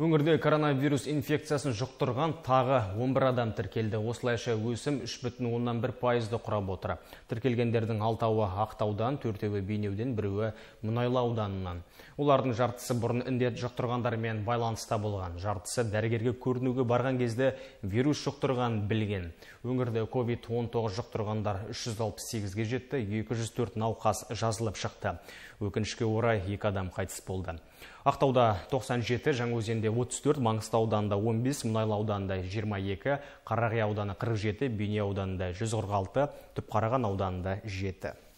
Өңірде коронавирус инфекциясын жұқтырған тағы 11 адам тіркелді. Осылайша өсім 3,1 пайызды құрап отыр. Тіркелгендердің алтауы Ақтаудан, төртеуі Бейнеуден, біреуі Мұнайлы ауданынан. Олардың жартысы бұрын індет жұқтырғандармен байланыста болған. Жартысы дәрігерге көрінуге барған кезде вирус жұқтырған білген. Өңірде COVID-19 жұқтырғандар 368-ге жетті, 204 науқас жазылып шықты. Өкінішке орай екі адам қайтыс болды. Ақтауда 97, Жаңаөзенде 34, Маңғыстау ауданында 15, Мұнайлы ауданында 22, Қарағай ауданы 47, бене ауданында 146, Түпқараған ауданында 7.